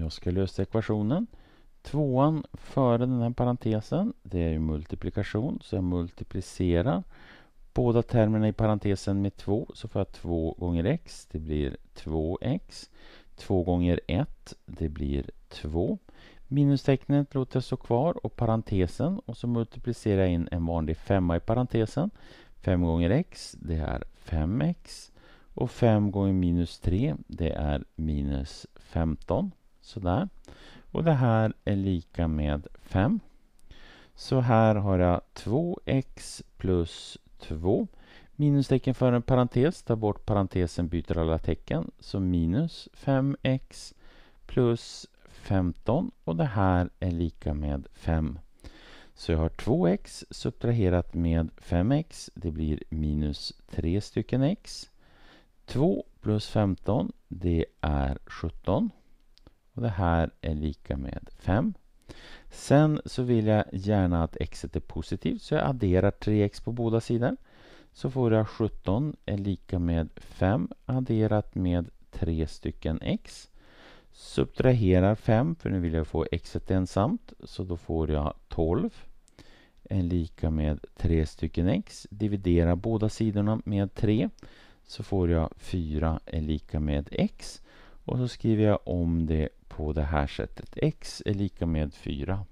Jag ska lösa ekvationen. Tvåan före den här parentesen, det är ju multiplikation, så jag multiplicerar båda termerna i parentesen med 2, så får jag 2 gånger x, det blir 2x. 2 gånger 1, det blir 2. Minustecknet låter jag stå kvar och parentesen och så multiplicerar jag in en vanlig femma i parentesen. 5 gånger x, det är 5x. Och 5 gånger minus 3, det är minus 15. Sådär. Och det här är lika med 5. Så här har jag 2x plus 2. Minustecken för en parentes, ta bort parentesen, byter alla tecken. Så minus 5x plus 15 och det här är lika med 5. Så jag har 2x subtraherat med 5x, det blir minus 3 stycken x. 2 plus 15, det är 17. Och det här är lika med 5. Sen så vill jag gärna att x är positivt så jag adderar 3x på båda sidor. Så får jag 17 är lika med 5 adderat med 3 stycken x. Subtraherar 5 för nu vill jag få x ensamt så då får jag 12 är lika med 3 stycken x. Dividerar båda sidorna med 3 så får jag 4 är lika med x. Och så skriver jag om det på det här sättet. x är lika med 4.